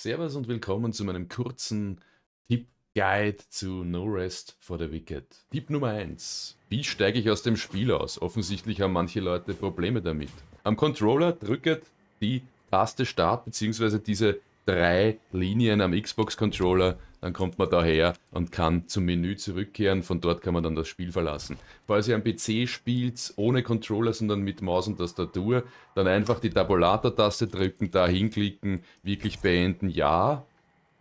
Servus und willkommen zu meinem kurzen Tipp-Guide zu No Rest for the Wicked. Tipp Nummer 1. Wie steige ich aus dem Spiel aus? Offensichtlich haben manche Leute Probleme damit. Am Controller drücket die Taste Start bzw. diese drei Linien am Xbox-Controller dann kommt man daher und kann zum Menü zurückkehren. Von dort kann man dann das Spiel verlassen. Falls ihr am PC spielt, ohne Controller, sondern mit Maus und Tastatur, dann einfach die Tabulator-Taste drücken, da hinklicken, wirklich beenden, ja.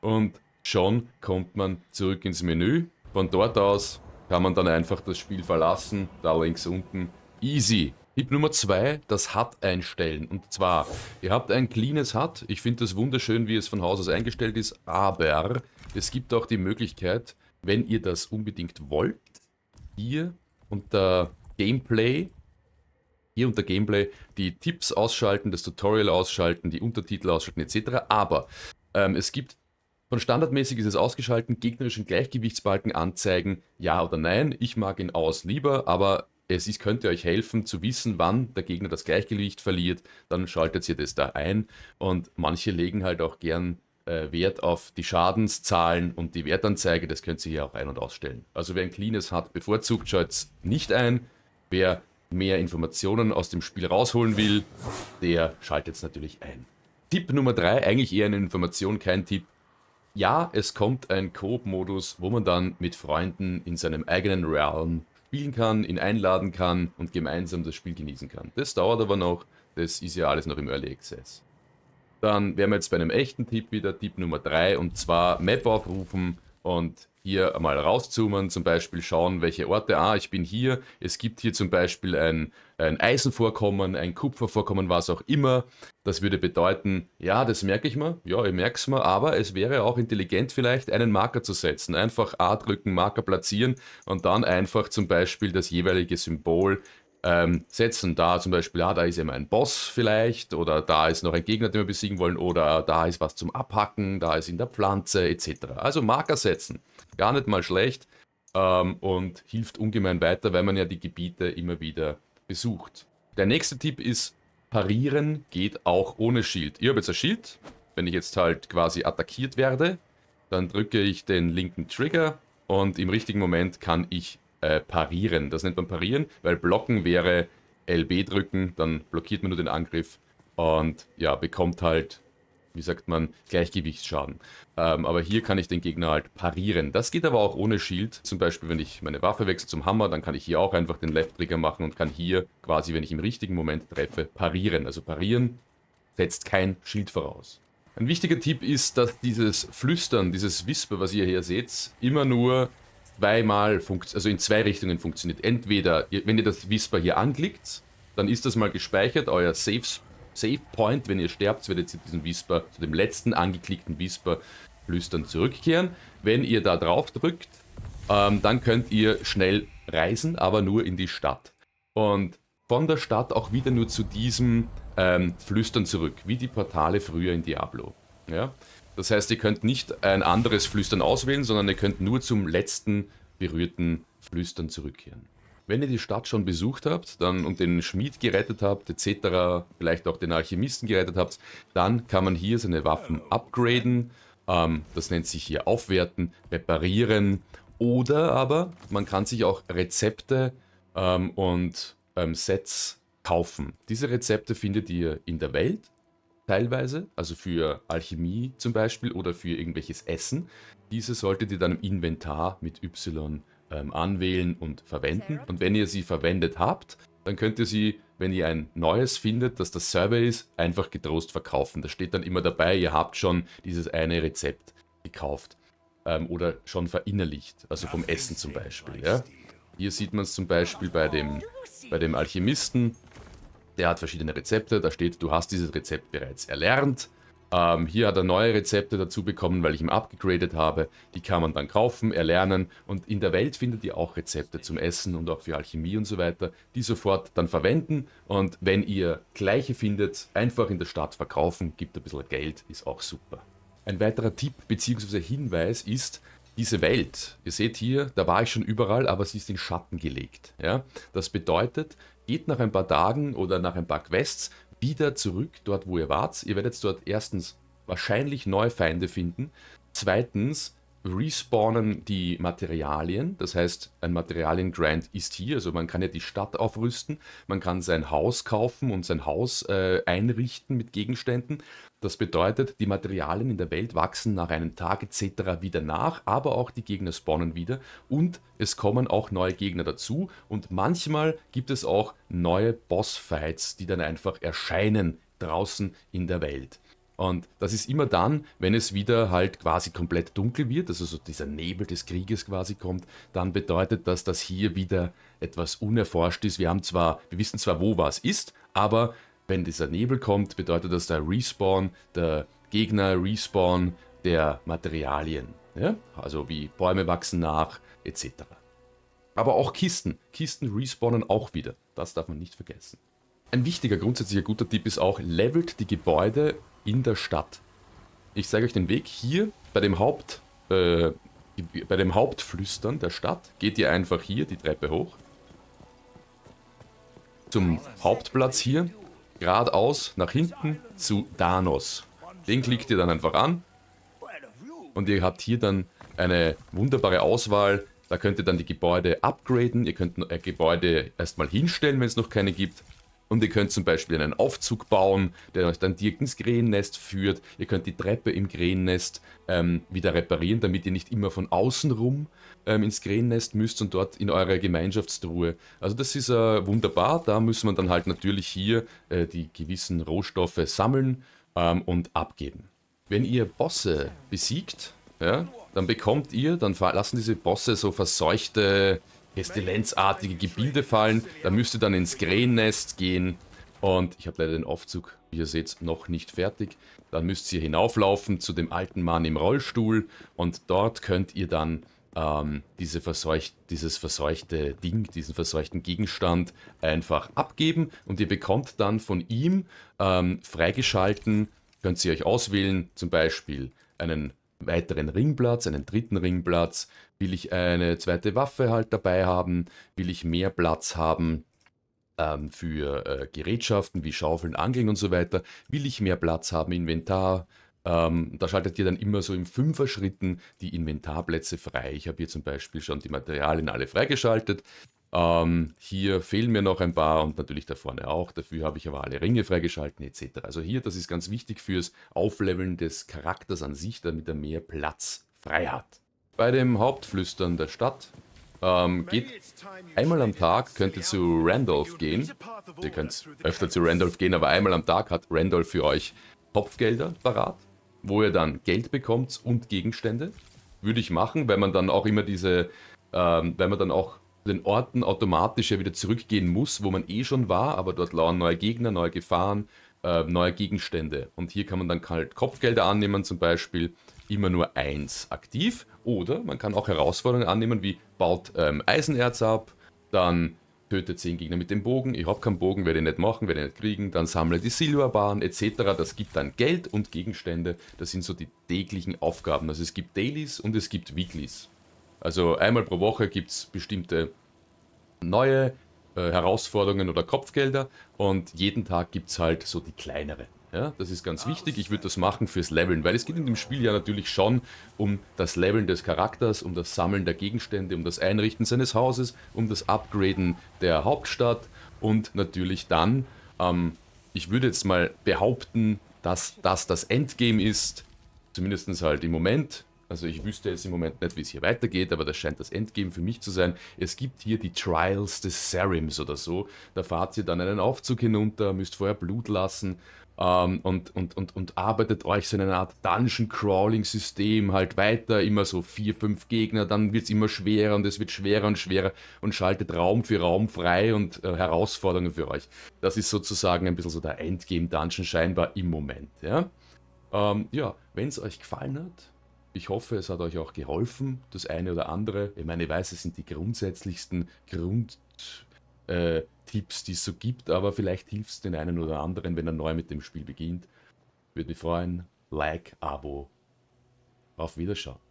Und schon kommt man zurück ins Menü. Von dort aus kann man dann einfach das Spiel verlassen, da links unten. Easy. Tipp Nummer zwei, das HUD einstellen. Und zwar, ihr habt ein cleanes HUD. Ich finde das wunderschön, wie es von Haus aus eingestellt ist. Aber es gibt auch die Möglichkeit, wenn ihr das unbedingt wollt, hier unter Gameplay, hier unter Gameplay, die Tipps ausschalten, das Tutorial ausschalten, die Untertitel ausschalten etc. Aber ähm, es gibt von standardmäßig ist es ausgeschalten, gegnerischen Gleichgewichtsbalken anzeigen, ja oder nein. Ich mag ihn aus lieber, aber es ist, könnte euch helfen zu wissen, wann der Gegner das Gleichgewicht verliert, dann schaltet ihr das da ein und manche legen halt auch gern äh, Wert auf die Schadenszahlen und die Wertanzeige, das könnt ihr hier auch ein- und ausstellen. Also wer ein cleanes hat, bevorzugt, schaut es nicht ein. Wer mehr Informationen aus dem Spiel rausholen will, der schaltet es natürlich ein. Tipp Nummer 3, eigentlich eher eine Information, kein Tipp. Ja, es kommt ein Coop-Modus, wo man dann mit Freunden in seinem eigenen Realm spielen kann, ihn einladen kann und gemeinsam das Spiel genießen kann. Das dauert aber noch, das ist ja alles noch im Early Access. Dann wären wir jetzt bei einem echten Tipp wieder, Tipp Nummer 3, und zwar Map aufrufen und hier mal rauszoomen, zum Beispiel schauen, welche Orte, ah, ich bin hier, es gibt hier zum Beispiel ein, ein Eisenvorkommen, ein Kupfervorkommen, was auch immer. Das würde bedeuten, ja, das merke ich mir, ja, ich merke es mir, aber es wäre auch intelligent vielleicht, einen Marker zu setzen. Einfach A drücken, Marker platzieren und dann einfach zum Beispiel das jeweilige Symbol ähm, setzen. Da zum Beispiel, ah, da ist eben ein Boss vielleicht oder da ist noch ein Gegner, den wir besiegen wollen oder da ist was zum Abhacken, da ist in der Pflanze etc. Also Marker setzen gar nicht mal schlecht ähm, und hilft ungemein weiter, weil man ja die Gebiete immer wieder besucht. Der nächste Tipp ist, parieren geht auch ohne Schild. Ich habe jetzt ein Schild, wenn ich jetzt halt quasi attackiert werde, dann drücke ich den linken Trigger und im richtigen Moment kann ich äh, parieren. Das nennt man parieren, weil blocken wäre LB drücken, dann blockiert man nur den Angriff und ja, bekommt halt wie sagt man, Gleichgewichtsschaden. Ähm, aber hier kann ich den Gegner halt parieren. Das geht aber auch ohne Schild. Zum Beispiel, wenn ich meine Waffe wechsle zum Hammer, dann kann ich hier auch einfach den Left-Trigger machen und kann hier quasi, wenn ich im richtigen Moment treffe, parieren. Also parieren setzt kein Schild voraus. Ein wichtiger Tipp ist, dass dieses Flüstern, dieses Whisper, was ihr hier seht, immer nur zweimal, funktioniert, also in zwei Richtungen funktioniert. Entweder, wenn ihr das Whisper hier anklickt, dann ist das mal gespeichert, euer Safe Spot. Save Point. Wenn ihr sterbt, werdet ihr diesen Whisper, zu dem letzten angeklickten Whisper flüstern zurückkehren. Wenn ihr da drauf drückt, ähm, dann könnt ihr schnell reisen, aber nur in die Stadt. Und von der Stadt auch wieder nur zu diesem ähm, Flüstern zurück, wie die Portale früher in Diablo. Ja? Das heißt, ihr könnt nicht ein anderes Flüstern auswählen, sondern ihr könnt nur zum letzten berührten Flüstern zurückkehren. Wenn ihr die Stadt schon besucht habt dann und den Schmied gerettet habt, etc., vielleicht auch den Alchemisten gerettet habt, dann kann man hier seine Waffen oh, upgraden. Ähm, das nennt sich hier aufwerten, reparieren. Oder aber man kann sich auch Rezepte ähm, und ähm, Sets kaufen. Diese Rezepte findet ihr in der Welt teilweise, also für Alchemie zum Beispiel oder für irgendwelches Essen. Diese solltet ihr dann im Inventar mit Y ähm, anwählen und verwenden. Und wenn ihr sie verwendet habt, dann könnt ihr sie, wenn ihr ein neues findet, das das Survey ist, einfach getrost verkaufen. Da steht dann immer dabei, ihr habt schon dieses eine Rezept gekauft ähm, oder schon verinnerlicht, also vom Essen zum Beispiel. Ja? Hier sieht man es zum Beispiel bei dem, bei dem Alchemisten, der hat verschiedene Rezepte, da steht, du hast dieses Rezept bereits erlernt, ähm, hier hat er neue Rezepte dazu bekommen, weil ich ihm abgegradet habe. Die kann man dann kaufen, erlernen und in der Welt findet ihr auch Rezepte zum Essen und auch für Alchemie und so weiter, die sofort dann verwenden und wenn ihr gleiche findet, einfach in der Stadt verkaufen, gibt ein bisschen Geld, ist auch super. Ein weiterer Tipp bzw. Hinweis ist, diese Welt, ihr seht hier, da war ich schon überall, aber sie ist in Schatten gelegt. Ja? Das bedeutet, geht nach ein paar Tagen oder nach ein paar Quests wieder zurück, dort wo ihr wart. Ihr werdet dort erstens wahrscheinlich neue Feinde finden. Zweitens respawnen die Materialien. Das heißt, ein Materialien-Grant ist hier. Also man kann ja die Stadt aufrüsten, man kann sein Haus kaufen und sein Haus äh, einrichten mit Gegenständen. Das bedeutet, die Materialien in der Welt wachsen nach einem Tag etc. wieder nach, aber auch die Gegner spawnen wieder und es kommen auch neue Gegner dazu und manchmal gibt es auch neue Bossfights, die dann einfach erscheinen draußen in der Welt. Und das ist immer dann, wenn es wieder halt quasi komplett dunkel wird, also so dieser Nebel des Krieges quasi kommt, dann bedeutet das, dass hier wieder etwas unerforscht ist. Wir haben zwar, wir wissen zwar, wo was ist, aber wenn dieser Nebel kommt, bedeutet das der Respawn, der Gegner Respawn der Materialien. Ja? Also wie Bäume wachsen nach, etc. Aber auch Kisten. Kisten respawnen auch wieder. Das darf man nicht vergessen. Ein wichtiger, grundsätzlicher guter Tipp ist auch, levelt die Gebäude in der Stadt. Ich zeige euch den Weg hier bei dem Haupt, äh, bei dem Hauptflüstern der Stadt. Geht ihr einfach hier die Treppe hoch. Zum Hauptplatz hier. Geradeaus nach hinten zu Danos. Den klickt ihr dann einfach an. Und ihr habt hier dann eine wunderbare Auswahl. Da könnt ihr dann die Gebäude upgraden. Ihr könnt äh, Gebäude erstmal hinstellen, wenn es noch keine gibt. Und ihr könnt zum Beispiel einen Aufzug bauen, der euch dann direkt ins Krähennest führt. Ihr könnt die Treppe im Krähennest ähm, wieder reparieren, damit ihr nicht immer von außen rum ähm, ins Krähennest müsst und dort in eure Gemeinschaftstruhe. Also das ist äh, wunderbar. Da muss man dann halt natürlich hier äh, die gewissen Rohstoffe sammeln ähm, und abgeben. Wenn ihr Bosse besiegt, ja, dann bekommt ihr, dann lassen diese Bosse so verseuchte pestilenzartige Gebilde fallen. Da müsst ihr dann ins Krähennest gehen. Und ich habe leider den Aufzug, wie ihr seht, noch nicht fertig. Dann müsst ihr hinauflaufen zu dem alten Mann im Rollstuhl. Und dort könnt ihr dann ähm, diese verseucht, dieses verseuchte Ding, diesen verseuchten Gegenstand einfach abgeben. Und ihr bekommt dann von ihm ähm, freigeschalten, könnt ihr euch auswählen, zum Beispiel einen weiteren Ringplatz, einen dritten Ringplatz? Will ich eine zweite Waffe halt dabei haben? Will ich mehr Platz haben? Ähm, für äh, Gerätschaften wie Schaufeln, Angeln und so weiter, will ich mehr Platz haben, Inventar, ähm, da schaltet ihr dann immer so in Fünfer-Schritten die Inventarplätze frei. Ich habe hier zum Beispiel schon die Materialien alle freigeschaltet. Ähm, hier fehlen mir noch ein paar und natürlich da vorne auch. Dafür habe ich aber alle Ringe freigeschalten etc. Also hier, das ist ganz wichtig fürs Aufleveln des Charakters an sich, damit er mehr Platz frei hat. Bei dem Hauptflüstern der Stadt ähm, geht einmal am Tag, könnt ihr zu Randolph gehen. Ihr könnt öfter zu Randolph gehen, aber einmal am Tag hat Randolph für euch Kopfgelder parat, wo ihr dann Geld bekommt und Gegenstände. Würde ich machen, wenn man dann auch immer diese, ähm, weil man dann auch den Orten automatisch ja wieder zurückgehen muss, wo man eh schon war, aber dort lauern neue Gegner, neue Gefahren, äh, neue Gegenstände. Und hier kann man dann halt Kopfgelder annehmen, zum Beispiel immer nur eins aktiv. Oder man kann auch Herausforderungen annehmen, wie baut ähm, Eisenerz ab, dann tötet zehn Gegner mit dem Bogen, ich habe keinen Bogen, werde ich nicht machen, werde ich nicht kriegen, dann sammle die Silberbahn etc. Das gibt dann Geld und Gegenstände, das sind so die täglichen Aufgaben. Also es gibt Dailies und es gibt Weeklies. Also einmal pro Woche gibt es bestimmte neue äh, Herausforderungen oder Kopfgelder und jeden Tag gibt es halt so die kleinere. Ja, das ist ganz ah, wichtig. Ich würde das machen fürs Leveln, weil es geht in dem Spiel ja natürlich schon um das Leveln des Charakters, um das Sammeln der Gegenstände, um das Einrichten seines Hauses, um das Upgraden der Hauptstadt und natürlich dann, ähm, ich würde jetzt mal behaupten, dass das das Endgame ist, zumindest halt im Moment. Also ich wüsste jetzt im Moment nicht, wie es hier weitergeht, aber das scheint das Endgame für mich zu sein. Es gibt hier die Trials des Serims oder so. Da fahrt ihr dann einen Aufzug hinunter, müsst vorher Blut lassen ähm, und, und, und, und arbeitet euch so in einer Art Dungeon-Crawling-System halt weiter. Immer so vier, fünf Gegner, dann wird es immer schwerer und es wird schwerer und schwerer und schaltet Raum für Raum frei und äh, Herausforderungen für euch. Das ist sozusagen ein bisschen so der Endgame-Dungeon scheinbar im Moment. Ja, ähm, ja wenn es euch gefallen hat ich hoffe, es hat euch auch geholfen, das eine oder andere. Ich meine, ich weiß, es sind die grundsätzlichsten Grundtipps, äh, die es so gibt, aber vielleicht hilft es den einen oder anderen, wenn er neu mit dem Spiel beginnt. Würde mich freuen. Like, Abo. Auf Wiederschauen.